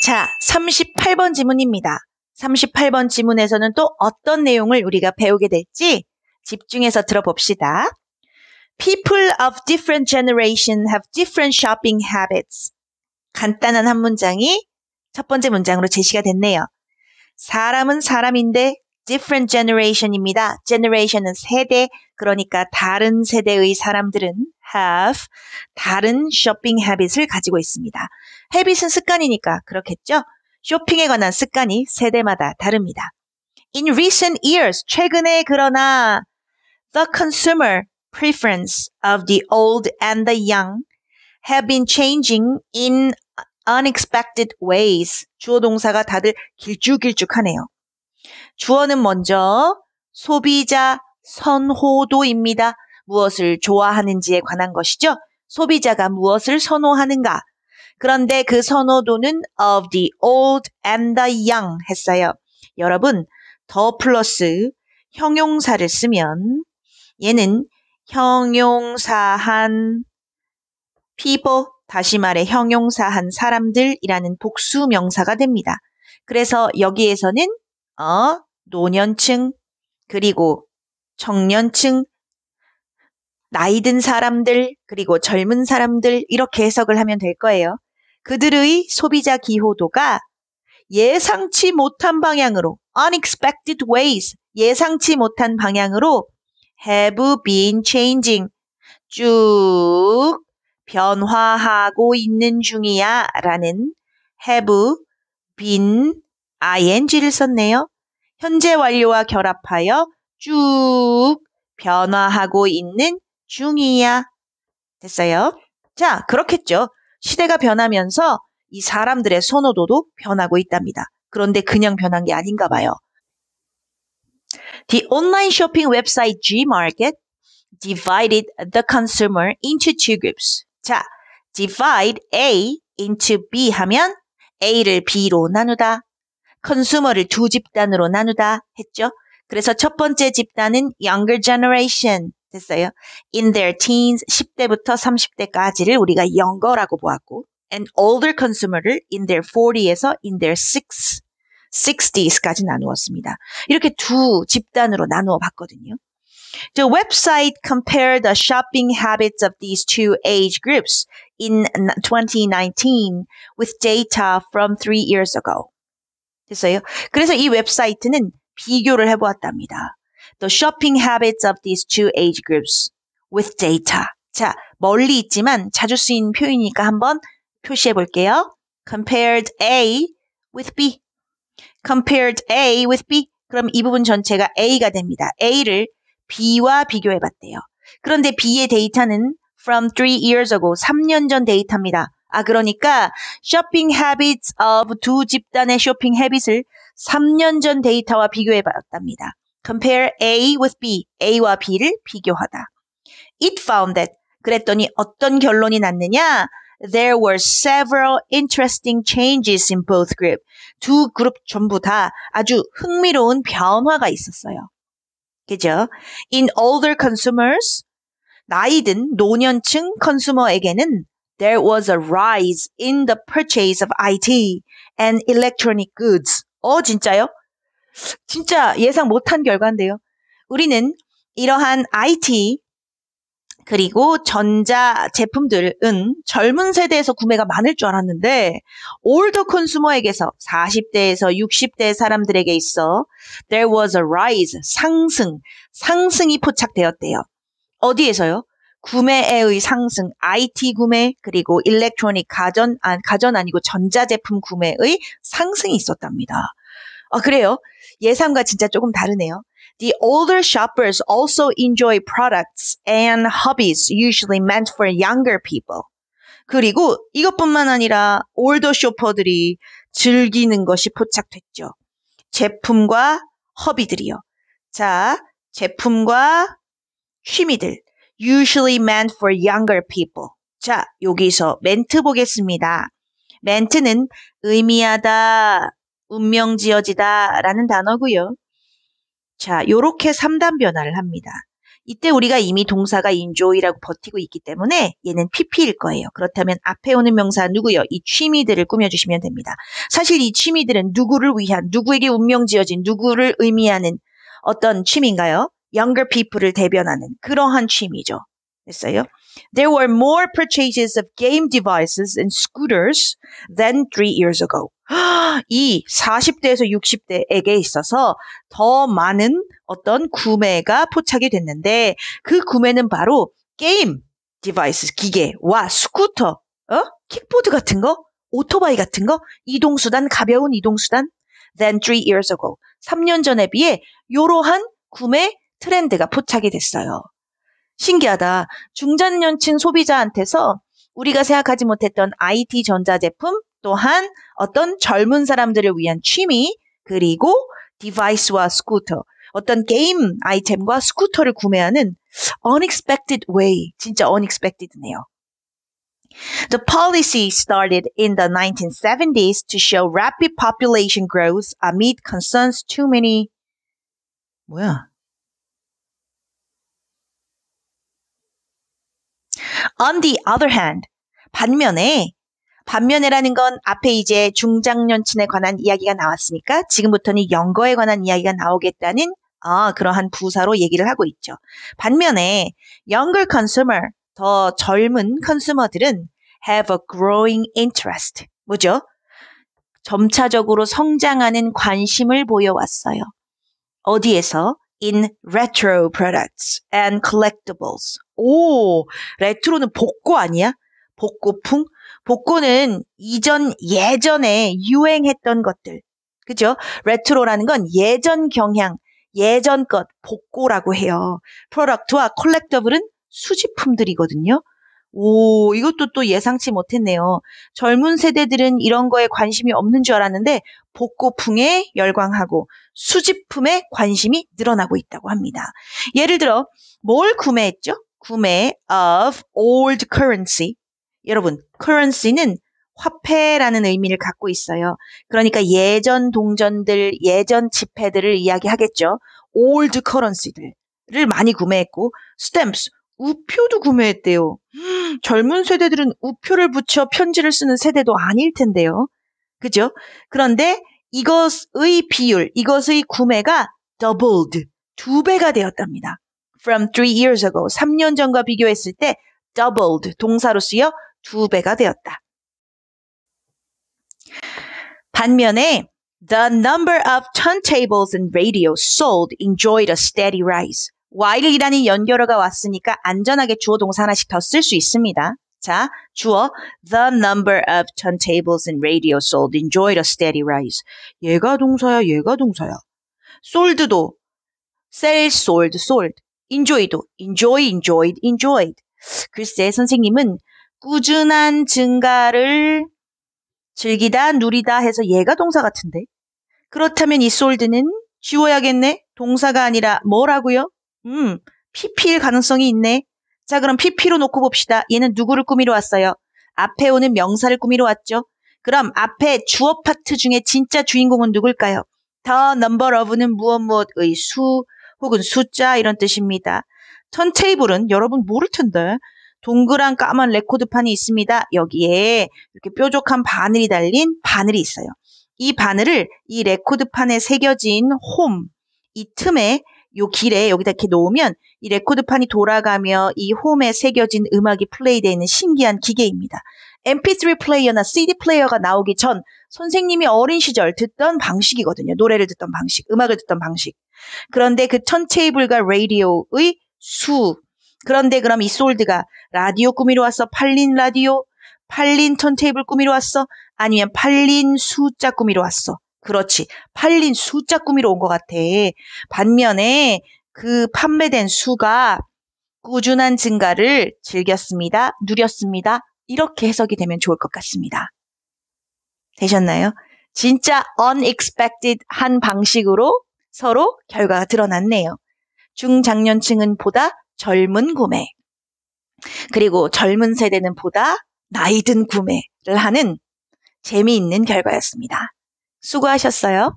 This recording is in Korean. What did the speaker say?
자, 38번 지문입니다. 38번 지문에서는 또 어떤 내용을 우리가 배우게 될지 집중해서 들어봅시다. People of different generation have different shopping habits. 간단한 한 문장이 첫 번째 문장으로 제시가 됐네요. 사람은 사람인데 different generation입니다. generation은 세대, 그러니까 다른 세대의 사람들은 have 다른 쇼핑 habit을 가지고 있습니다. habit은 습관이니까 그렇겠죠? 쇼핑에 관한 습관이 세대마다 다릅니다. In recent years, 최근에 그러나 the consumer preference of the old and the young have been changing in unexpected ways. 주어 동사가 다들 길쭉길쭉하네요. 주어는 먼저 소비자 선호도입니다. 무엇을 좋아하는지에 관한 것이죠. 소비자가 무엇을 선호하는가. 그런데 그 선호도는 of the old and the young 했어요. 여러분, 더 플러스 형용사를 쓰면 얘는 형용사한 people, 다시 말해 형용사한 사람들이라는 복수 명사가 됩니다. 그래서 여기에서는 어, 노년층, 그리고 청년층, 나이 든 사람들, 그리고 젊은 사람들, 이렇게 해석을 하면 될 거예요. 그들의 소비자 기호도가 예상치 못한 방향으로, unexpected ways, 예상치 못한 방향으로 have been changing, 쭉 변화하고 있는 중이야 라는 have been ing를 썼네요. 현재 완료와 결합하여 쭉 변화하고 있는 중이야. 됐어요? 자, 그렇겠죠. 시대가 변하면서 이 사람들의 선호도도 변하고 있답니다. 그런데 그냥 변한 게 아닌가 봐요. The online shopping website Gmarket divided the consumer into two groups. 자, divide A into B 하면 A를 B로 나누다. 컨슈머를 두 집단으로 나누다 했죠. 그래서 첫 번째 집단은 younger generation 됐어요. in their teens 10대부터 30대까지를 우리가 영거라고 보았고 and older consumer를 in their 40에서 in their 6 60s까지 나누었습니다. 이렇게 두 집단으로 나누어 봤거든요. The website compared the shopping habits of these two age groups in 2019 with data from three years ago. 됐어요? 그래서 이 웹사이트는 비교를 해보았답니다. The shopping habits of these two age groups with data. 자, 멀리 있지만 자주 쓰인 표현이니까 한번 표시해 볼게요. compared A with B. compared A with B. 그럼 이 부분 전체가 A가 됩니다. A를 B와 비교해 봤대요. 그런데 B의 데이터는 from three years ago, 3년 전 데이터입니다. 아, 그러니까 쇼핑 habits of 두 집단의 쇼핑 habit을 s 3년 전 데이터와 비교해 봤답니다. compare A with B, A와 B를 비교하다. It found that 그랬더니 어떤 결론이 났느냐? There were several interesting changes in both group. s 두 그룹 전부 다 아주 흥미로운 변화가 있었어요. 그죠? In older consumers, 나이든 노년층 컨슈머에게는 there was a rise in the purchase of IT and electronic goods. 어, 진짜요? 진짜 예상 못한 결과인데요. 우리는 이러한 IT 그리고 전자 제품들은 젊은 세대에서 구매가 많을 줄 알았는데 올드 컨슈머에게서 40대에서 60대 사람들에게 있어 there was a rise 상승 상승이 포착되었대요. 어디에서요? 구매의 상승, IT 구매, 그리고 일렉트로닉 가전, 아, 가전 아니고 전자제품 구매의 상승이 있었답니다. 아, 그래요? 예상과 진짜 조금 다르네요. The older shoppers also enjoy products and hobbies usually meant for younger people. 그리고 이것뿐만 아니라 올더 쇼퍼들이 즐기는 것이 포착됐죠. 제품과 허비들이요. 자, 제품과 취미들. usually meant for younger people. 자, 여기서 멘트 보겠습니다. 멘트는 의미하다, 운명지어지다 라는 단어고요. 자, 요렇게 3단 변화를 합니다. 이때 우리가 이미 동사가 enjoy라고 버티고 있기 때문에 얘는 pp일 거예요. 그렇다면 앞에 오는 명사 누구요? 이 취미들을 꾸며주시면 됩니다. 사실 이 취미들은 누구를 위한, 누구에게 운명 지어진, 누구를 의미하는 어떤 취미인가요? younger people을 대변하는 그러한 취미죠. 됐어요? There were more purchases of game devices and scooters than three years ago. 이 40대에서 60대에게 있어서 더 많은 어떤 구매가 포착이 됐는데 그 구매는 바로 게임 디바이스 기계와 스쿠터, 어? 킥보드 같은 거, 오토바이 같은 거, 이동수단, 가벼운 이동수단 than three years ago. 3년 전에 비해 이러한 구매 트렌드가 포착이 됐어요. 신기하다. 중장년층 소비자한테서 우리가 생각하지 못했던 IT 전자제품 또한 어떤 젊은 사람들을 위한 취미 그리고 디바이스와 스쿠터 어떤 게임 아이템과 스쿠터를 구매하는 unexpected way 진짜 unexpected네요. The policy started in the 1970s to show rapid population growth amid concerns too many 뭐야 On the other hand, 반면에 반면에라는 건 앞에 이제 중장년층에 관한 이야기가 나왔으니까 지금부터는 영거에 관한 이야기가 나오겠다는 아, 그러한 부사로 얘기를 하고 있죠. 반면에 younger consumer, 더 젊은 컨슈머들은 have a growing interest. 뭐죠? 점차적으로 성장하는 관심을 보여왔어요. 어디에서? in retro products and collectibles. 오, 레트로는 복고 아니야? 복고풍? 복고는 이전 예전에 유행했던 것들. 그죠? 레트로라는 건 예전 경향, 예전 것, 복고라고 해요. 프로덕트와 컬렉터블은 수집품들이거든요. 오, 이것도 또 예상치 못했네요. 젊은 세대들은 이런 거에 관심이 없는 줄 알았는데 복고풍에 열광하고 수집품에 관심이 늘어나고 있다고 합니다. 예를 들어 뭘 구매했죠? 구매 of old currency. 여러분, currency는 화폐라는 의미를 갖고 있어요. 그러니까 예전 동전들, 예전 지폐들을 이야기하겠죠. old currency들을 많이 구매했고 stamps 우표도 구매했대요. 젊은 세대들은 우표를 붙여 편지를 쓰는 세대도 아닐 텐데요. 그죠? 그런데 이것의 비율, 이것의 구매가 doubled, 두 배가 되었답니다. From three years ago, 3년 전과 비교했을 때 doubled, 동사로 쓰여 두 배가 되었다. 반면에 The number of turntables and radio sold enjoyed a steady rise. while이라는 연결어가 왔으니까 안전하게 주어 동사 하나씩 더 쓸 수 있습니다. 자, 주어 the number of turntables and radio sold enjoyed a steady rise. 얘가 동사야, 얘가 동사야. sold도 sell, sold, sold. enjoy도 enjoy, enjoyed, enjoyed. 글쎄 선생님은 꾸준한 증가를 즐기다, 누리다 해서 얘가 동사 같은데. 그렇다면 이 sold는 지워야겠네. 동사가 아니라 뭐라고요? 음, PP일 가능성이 있네. 자, 그럼 PP로 놓고 봅시다. 얘는 누구를 꾸미러 왔어요? 앞에 오는 명사를 꾸미러 왔죠. 그럼 앞에 주어 파트 중에 진짜 주인공은 누굴까요? The number of는 무엇 무엇의 수 혹은 숫자 이런 뜻입니다. 턴테이블은 여러분 모를 텐데 동그란 까만 레코드판이 있습니다. 여기에 이렇게 뾰족한 바늘이 달린 바늘이 있어요. 이 바늘을 이 레코드판에 새겨진 홈, 이 틈에 요 길에 여기다 이렇게 놓으면 이 레코드판이 돌아가며 이 홈에 새겨진 음악이 플레이되는 신기한 기계입니다. MP3 플레이어나 CD 플레이어가 나오기 전 선생님이 어린 시절 듣던 방식이거든요. 노래를 듣던 방식, 음악을 듣던 방식. 그런데 그 턴테이블과 라디오의 수. 그런데 그럼 이 솔드가 라디오 꾸미러 왔어? 팔린 라디오? 팔린 턴테이블 꾸미러 왔어? 아니면 팔린 수자 꾸미러 왔어? 그렇지. 팔린 숫자 꾸미러 온 것 같아. 반면에 그 판매된 수가 꾸준한 증가를 즐겼습니다. 누렸습니다. 이렇게 해석이 되면 좋을 것 같습니다. 되셨나요? 진짜 unexpected 한 방식으로 서로 결과가 드러났네요. 중장년층은 보다 젊은 구매. 그리고 젊은 세대는 보다 나이든 구매를 하는 재미있는 결과였습니다. 수고하셨어요.